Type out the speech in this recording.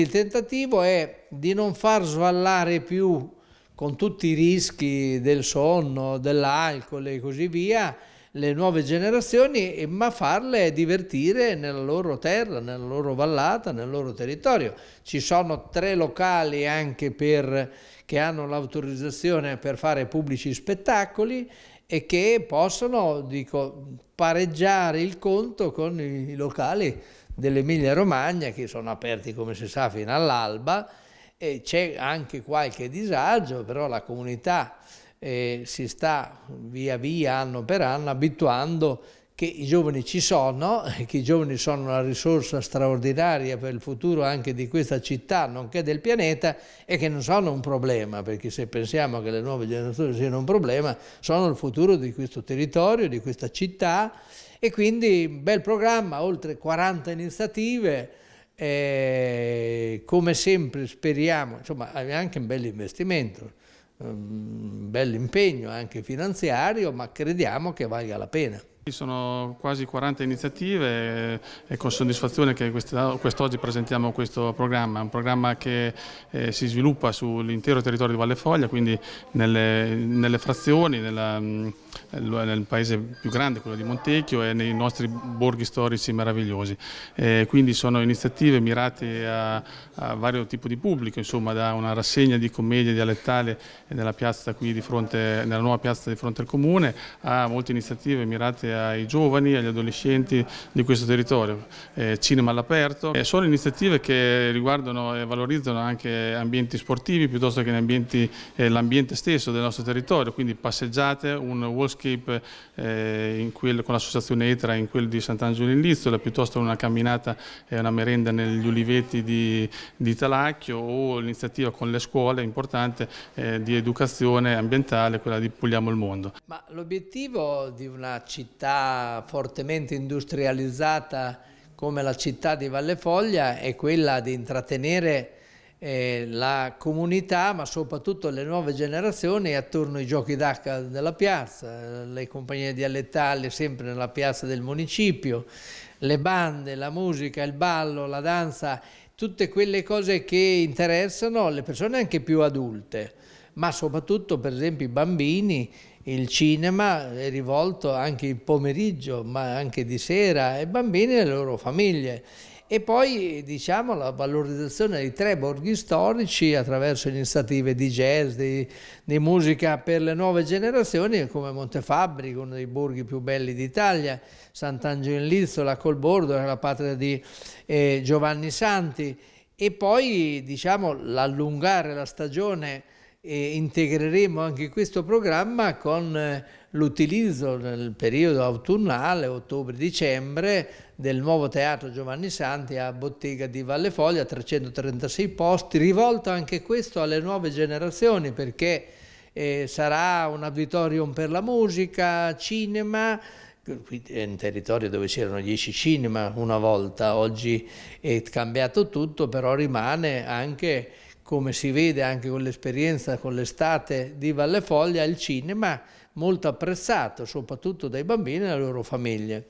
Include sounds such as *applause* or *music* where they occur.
Il tentativo è di non far svallare più con tutti i rischi del sonno, dell'alcol e così via, le nuove generazioni, ma farle divertire nella loro terra, nella loro vallata, nel loro territorio. Ci sono tre locali anche per, che hanno l'autorizzazione per fare pubblici spettacoli e che possono dico, pareggiare il conto con i locali dell'Emilia Romagna che sono aperti come si sa fino all'alba e c'è anche qualche disagio però la comunità eh, si sta via via, anno per anno, abituando che i giovani ci sono, *laughs* che i giovani sono una risorsa straordinaria per il futuro anche di questa città, nonché del pianeta, e che non sono un problema, perché se pensiamo che le nuove generazioni siano un problema, sono il futuro di questo territorio, di questa città, e quindi un bel programma, oltre 40 iniziative, eh, come sempre speriamo, insomma è anche un bel investimento, un ehm, bel anche finanziario, ma crediamo che valga la pena. Sono quasi 40 iniziative e con soddisfazione che quest'oggi presentiamo questo programma, un programma che eh, si sviluppa sull'intero territorio di Valle Foglia, quindi nelle, nelle frazioni, nella, mm, nel paese più grande, quello di Montecchio e nei nostri borghi storici meravigliosi. E quindi sono iniziative mirate a, a, vario tipo di pubblico, insomma da una rassegna di commedie dialettale nella, piazza qui di fronte, nella nuova piazza di fronte al comune a molte iniziative mirate a ai giovani, agli adolescenti di questo territorio, eh, cinema all'aperto. Eh, sono iniziative che riguardano e valorizzano anche ambienti sportivi piuttosto che eh, l'ambiente stesso del nostro territorio, quindi passeggiate, un wallscape eh, quel, con l'associazione ETRA in quel di Sant'Angelo in Lizzola, piuttosto una camminata e una merenda negli uliveti di, di Talacchio o l'iniziativa con le scuole importante eh, di educazione ambientale, quella di Puliamo il Mondo. Ma l'obiettivo di una città città fortemente industrializzata come la città di Valle Foglia è quella di intrattenere eh, la comunità ma soprattutto le nuove generazioni attorno ai giochi d'acqua della piazza, le compagnie dialettali sempre nella piazza del municipio, le bande, la musica, il ballo, la danza, tutte quelle cose che interessano le persone anche più adulte ma soprattutto per esempio i bambini il cinema è rivolto anche il pomeriggio, ma anche di sera, ai bambini e alle loro famiglie. E poi diciamo la valorizzazione dei tre borghi storici attraverso iniziative di jazz, di, di musica per le nuove generazioni, come Montefabbri, uno dei borghi più belli d'Italia, Sant'Angelo in Lizzo, la Colbordo, era la patria di eh, Giovanni Santi. E poi diciamo l'allungare la stagione e integreremo anche questo programma con eh, l'utilizzo nel periodo autunnale, ottobre-dicembre, del nuovo teatro Giovanni Santi a Bottega di Valle Foglia, 336 posti, rivolto anche questo alle nuove generazioni perché eh, sarà un auditorium per la musica, cinema, qui è un territorio dove c'erano 10 cinema una volta, oggi è cambiato tutto, però rimane anche come si vede anche con l'esperienza con l'estate di Valle Foglia, il cinema molto apprezzato soprattutto dai bambini e dalle loro famiglie.